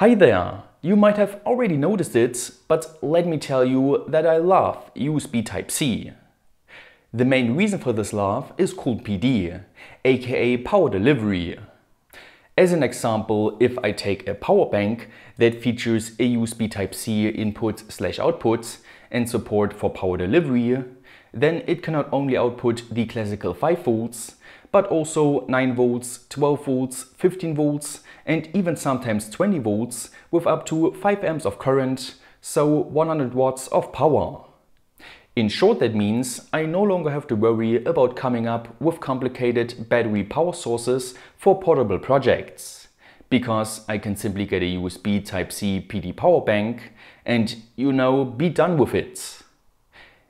Hi there! You might have already noticed it, but let me tell you that I love USB Type-C. The main reason for this love is called PD, aka power delivery. As an example, if I take a power bank that features a USB Type-C input slash output and support for power delivery, then it can not only output the classical 5 volts, but also 9 volts, 12 volts, 15 volts and even sometimes 20 volts with up to 5 amps of current, so 100 watts of power. In short that means I no longer have to worry about coming up with complicated battery power sources for portable projects because I can simply get a USB Type-C PD power bank and you know be done with it.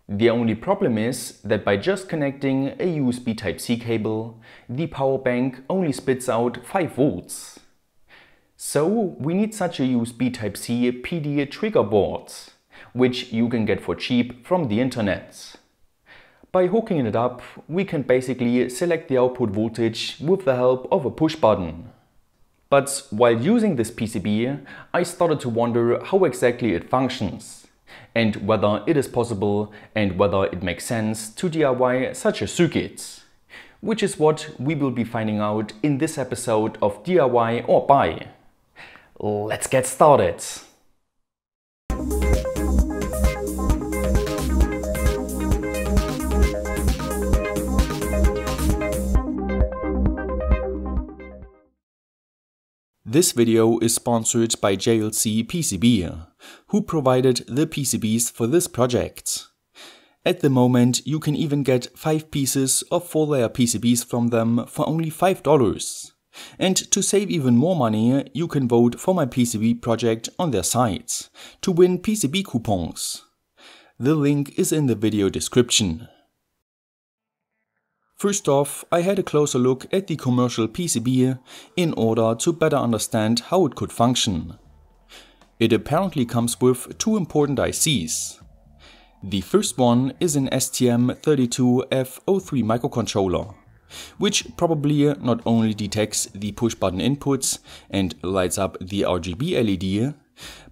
The only problem is that by just connecting a USB Type-C cable, the power bank only spits out 5 volts. So we need such a USB Type-C PD trigger board, which you can get for cheap from the internet. By hooking it up, we can basically select the output voltage with the help of a push button. But while using this PCB, I started to wonder how exactly it functions and whether it is possible and whether it makes sense to DIY such a circuit, which is what we will be finding out in this episode of DIY or Buy. Let's get started! This video is sponsored by JLC PCB, who provided the PCBs for this project. At the moment, you can even get 5 pieces of 4-layer PCBs from them for only $5. And to save even more money, you can vote for my PCB project on their site to win PCB coupons. The link is in the video description. First off, I had a closer look at the commercial PCB in order to better understand how it could function. It apparently comes with two important ICs. The first one is an STM32F03 microcontroller, which probably not only detects the push button inputs and lights up the RGB LED,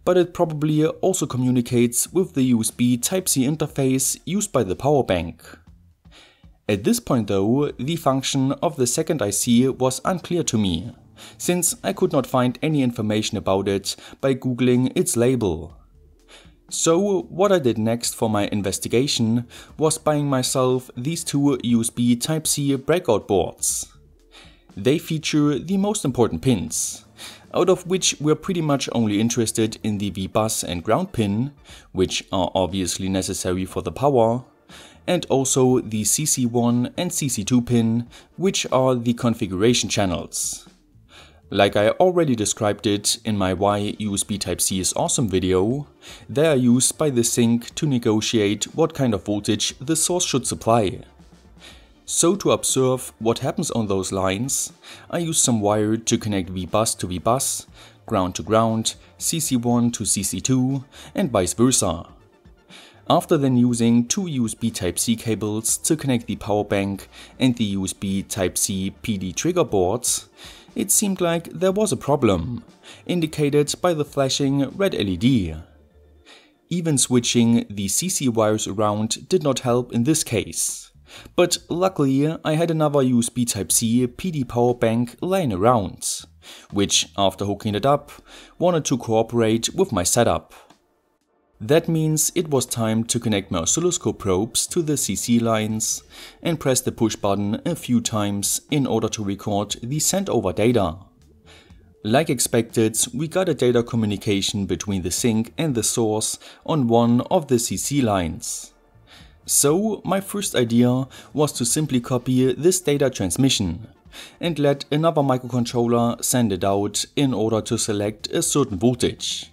but it probably also communicates with the USB Type-C interface used by the power bank. At this point though, the function of the second IC was unclear to me, since I could not find any information about it by googling its label. So what I did next for my investigation was buying myself these two USB Type-C breakout boards. They feature the most important pins, out of which we're pretty much only interested in the VBus and ground pin, which are obviously necessary for the power, and also the CC1 and CC2 pin, which are the configuration channels. Like I already described it in my why USB Type-C is awesome video, they are used by the sync to negotiate what kind of voltage the source should supply. So to observe what happens on those lines, I use some wire to connect VBus to VBus, ground to ground, CC1 to CC2 and vice versa after then using two USB Type-C cables to connect the power bank and the USB Type-C PD trigger boards, it seemed like there was a problem, indicated by the flashing red LED. Even switching the CC wires around did not help in this case. But luckily I had another USB Type-C PD power bank lying around, which after hooking it up, wanted to cooperate with my setup. That means it was time to connect my oscilloscope probes to the CC lines and press the push button a few times in order to record the sent over data. Like expected, we got a data communication between the sink and the source on one of the CC lines. So my first idea was to simply copy this data transmission and let another microcontroller send it out in order to select a certain voltage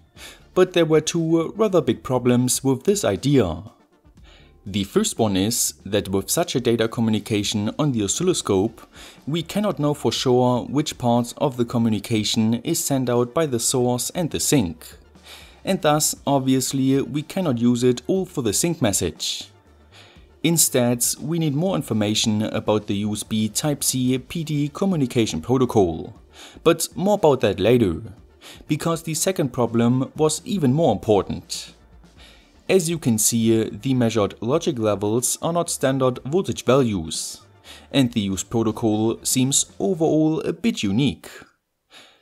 but there were two rather big problems with this idea. The first one is that with such a data communication on the oscilloscope, we cannot know for sure which part of the communication is sent out by the source and the sync. And thus, obviously, we cannot use it all for the sync message. Instead, we need more information about the USB Type-C PD communication protocol. But more about that later because the second problem was even more important. As you can see, the measured logic levels are not standard voltage values, and the use protocol seems overall a bit unique.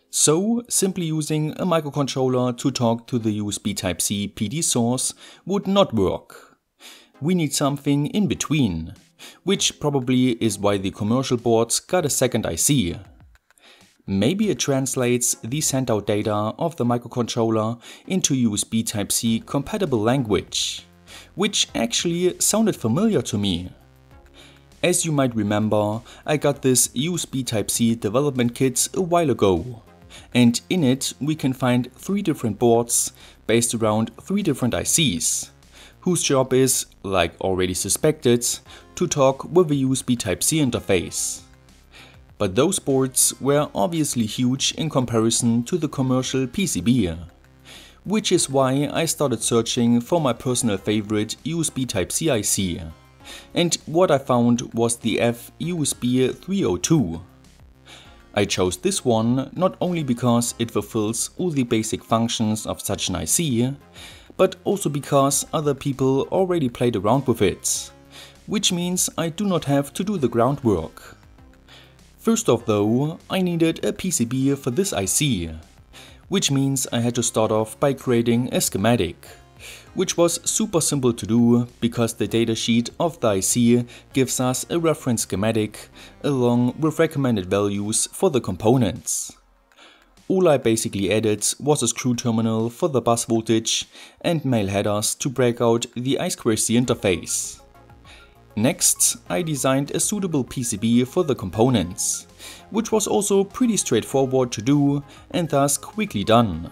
So, simply using a microcontroller to talk to the USB Type-C PD source would not work. We need something in between, which probably is why the commercial boards got a second IC, Maybe it translates the send out data of the microcontroller into USB Type-C compatible language, which actually sounded familiar to me. As you might remember, I got this USB Type-C development kit a while ago. And in it, we can find three different boards based around three different ICs, whose job is, like already suspected, to talk with the USB Type-C interface but those boards were obviously huge in comparison to the commercial PCB. Which is why I started searching for my personal favorite USB Type-C IC. And what I found was the F-USB 302. I chose this one not only because it fulfills all the basic functions of such an IC, but also because other people already played around with it, which means I do not have to do the groundwork. First off though, I needed a PCB for this IC, which means I had to start off by creating a schematic, which was super simple to do because the datasheet of the IC gives us a reference schematic along with recommended values for the components. All I basically added was a screw terminal for the bus voltage and mail headers to break out the I2C interface. Next, I designed a suitable PCB for the components, which was also pretty straightforward to do and thus quickly done.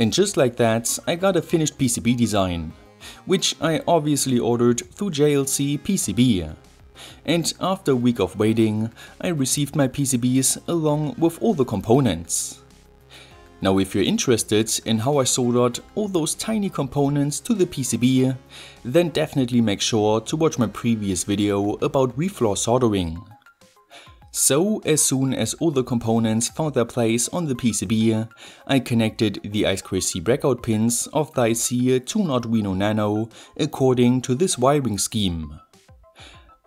And just like that, I got a finished PCB design, which I obviously ordered through JLC PCB. And after a week of waiting, I received my PCBs along with all the components. Now if you're interested in how I soldered all those tiny components to the PCB, then definitely make sure to watch my previous video about reflow soldering. So as soon as all the components found their place on the PCB, I connected the I2C breakout pins of the IC to an Arduino Nano according to this wiring scheme.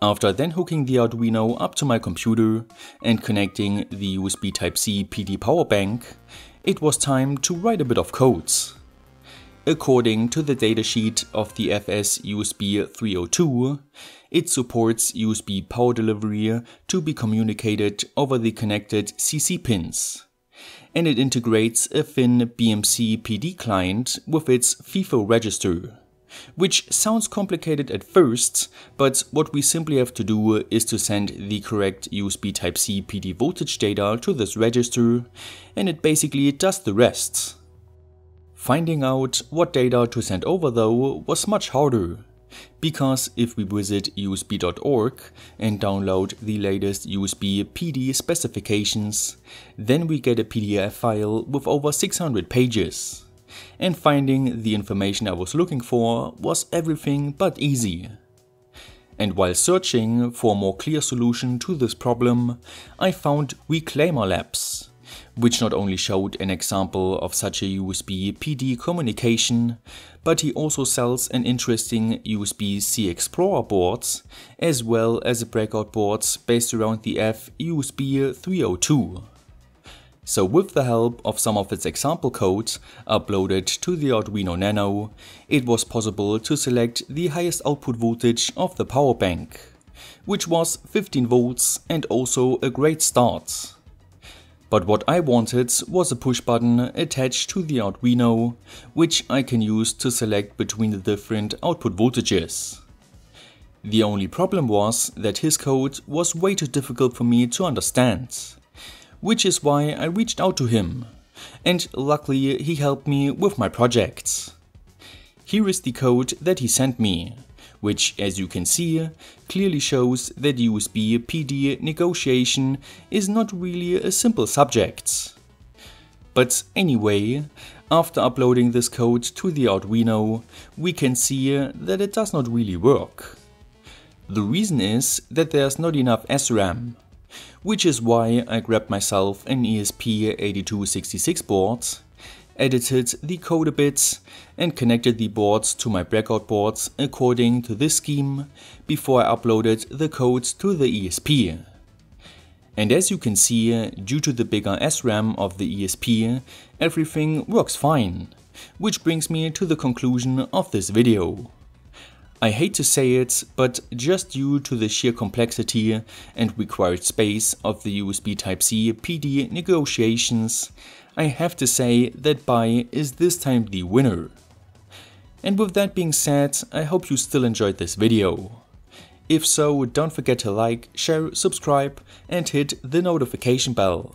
After then hooking the Arduino up to my computer and connecting the USB Type-C PD power bank, it was time to write a bit of codes. According to the datasheet of the FS USB 302, it supports USB power delivery to be communicated over the connected CC pins. And it integrates a thin BMC PD client with its FIFO register which sounds complicated at first, but what we simply have to do is to send the correct USB Type-C PD voltage data to this register, and it basically does the rest. Finding out what data to send over though was much harder, because if we visit usb.org and download the latest USB PD specifications, then we get a PDF file with over 600 pages and finding the information I was looking for was everything but easy. And while searching for a more clear solution to this problem, I found Reclaimer Labs, which not only showed an example of such a USB PD communication, but he also sells an interesting USB C Explorer boards, as well as breakout boards based around the F USB 302. So with the help of some of its example codes uploaded to the Arduino Nano, it was possible to select the highest output voltage of the power bank, which was 15 volts and also a great start. But what I wanted was a push button attached to the Arduino, which I can use to select between the different output voltages. The only problem was that his code was way too difficult for me to understand which is why I reached out to him. And luckily he helped me with my projects. Here is the code that he sent me, which as you can see clearly shows that USB PD negotiation is not really a simple subject. But anyway, after uploading this code to the Arduino, we can see that it does not really work. The reason is that there's not enough SRAM, which is why I grabbed myself an ESP8266 board, edited the code a bit and connected the boards to my breakout boards according to this scheme before I uploaded the code to the ESP. And as you can see, due to the bigger SRAM of the ESP, everything works fine. Which brings me to the conclusion of this video. I hate to say it, but just due to the sheer complexity and required space of the USB Type-C PD negotiations, I have to say that Pi is this time the winner. And with that being said, I hope you still enjoyed this video. If so, don't forget to like, share, subscribe and hit the notification bell.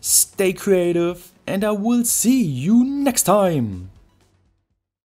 Stay creative and I will see you next time!